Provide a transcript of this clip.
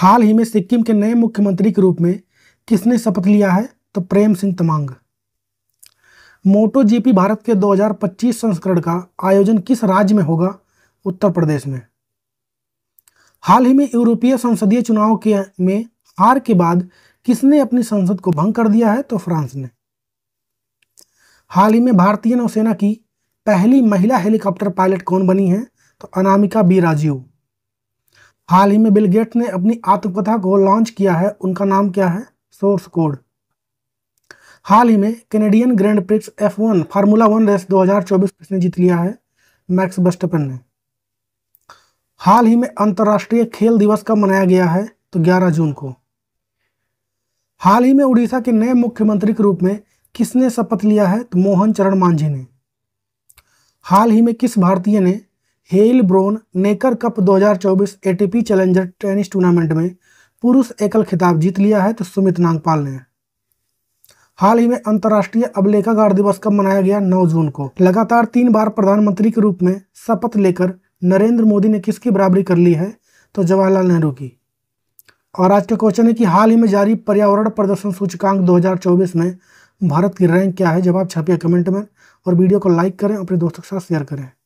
हाल ही में सिक्किम के नए मुख्यमंत्री के रूप में किसने शपथ लिया है तो प्रेम सिंह तमांग मोटो जीपी भारत के 2025 संस्करण का आयोजन किस राज्य में होगा उत्तर प्रदेश में हाल ही में यूरोपीय संसदीय चुनाव के में हार के बाद किसने अपनी संसद को भंग कर दिया है तो फ्रांस ने हाल ही में भारतीय नौसेना की पहली महिला हेलीकॉप्टर पायलट कौन बनी है तो अनामिका बी राजीव हाल ही में बिल गेट्स ने अपनी आत्मकथा को लॉन्च किया है उनका नाम क्या है सोर्स कोड हाल ही में Canadian grand prix F one formula one race 2024 किसने जीत लिया है मैक्स बस्टपन ने हाल ही में अंतर्राष्ट्रीय खेल दिवस कब मनाया गया है तो 11 जून को हाल ही में उड़ीसा के नए मुख्यमंत्री के रूप में किसने शपथ लिया है तो मोहन चरण मांझी ने हाल ही में किस भारतीय ने Heilbronn Neckar cup 2024 ATP challenger tennis tournament में पुरुष एकल खिताब जीत लिया है तो सुमित नागपाल ने हाल ही में अंतर्राष्ट्रीय अभिलेखागार दिवस कब मनाया गया 9 जून को लगातार तीन बार प्रधानमंत्री के रूप में शपथ लेकर नरेंद्र मोदी ने किसकी बराबरी कर ली है तो जवाहरलाल नेहरू की और आज का क्वेश्चन है कि हाल ही में जारी पर्यावरण प्रदर्शन सूचकांक 2024 में भारत की रैंक क्या है जवाब छापिए कमेंट में और वीडियो को लाइक करें अपने दोस्तों के साथ शेयर करें